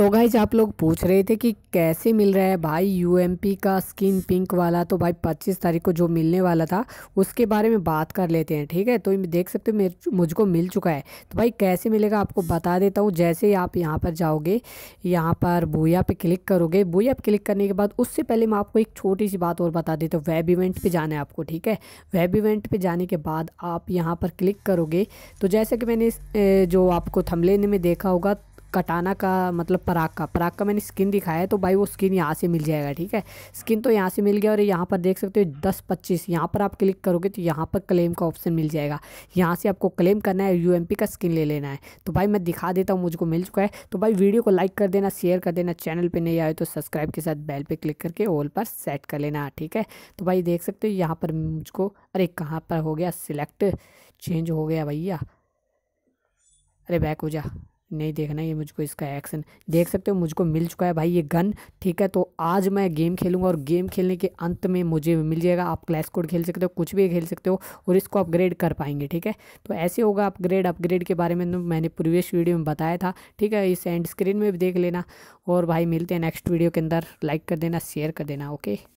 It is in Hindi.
तो गाइज आप लोग पूछ रहे थे कि कैसे मिल रहा है भाई यू का स्किन पिंक वाला तो भाई 25 तारीख को जो मिलने वाला था उसके बारे में बात कर लेते हैं ठीक है तो देख सकते हो मुझको मिल चुका है तो भाई कैसे मिलेगा आपको बता देता हूँ जैसे ही आप यहाँ पर जाओगे यहाँ पर भूया पे क्लिक करोगे भूया पे क्लिक करने के बाद उससे पहले मैं आपको एक छोटी सी बात और बता देता हूँ वेब इवेंट पर जाना है आपको ठीक है वेब इवेंट पर जाने के बाद आप यहाँ पर क्लिक करोगे तो जैसे कि मैंने जो आपको थमलेने में देखा होगा कटाना का मतलब पराग का पराग का मैंने स्किन दिखाया है तो भाई वो स्किन यहाँ से मिल जाएगा ठीक है स्किन तो यहाँ से मिल गया और यहाँ पर देख सकते हो दस पच्चीस यहाँ पर आप क्लिक करोगे तो यहाँ पर क्लेम का ऑप्शन मिल जाएगा यहाँ से आपको क्लेम करना है यू का स्किन ले लेना है तो भाई मैं दिखा देता हूँ मुझको मिल चुका है तो भाई वीडियो को लाइक कर देना शेयर कर देना चैनल पर नहीं आए तो सब्सक्राइब के साथ बैल पर क्लिक करके ऑल पर सेट कर लेना ठीक है तो भाई देख सकते हो यहाँ पर मुझको अरे कहाँ पर हो गया सिलेक्ट चेंज हो गया भैया अरे बैक हो जा नहीं देखना ये मुझको इसका एक्शन देख सकते हो मुझको मिल चुका है भाई ये गन ठीक है तो आज मैं गेम खेलूँगा और गेम खेलने के अंत में मुझे मिल जाएगा आप क्लैश कोड खेल सकते हो कुछ भी खेल सकते हो और इसको अपग्रेड कर पाएंगे ठीक है तो ऐसे होगा अपग्रेड अपग्रेड के बारे में तो मैंने प्रीवियस वीडियो में बताया था ठीक है इस एंड स्क्रीन में भी देख लेना और भाई मिलते हैं नेक्स्ट वीडियो के अंदर लाइक कर देना शेयर कर देना ओके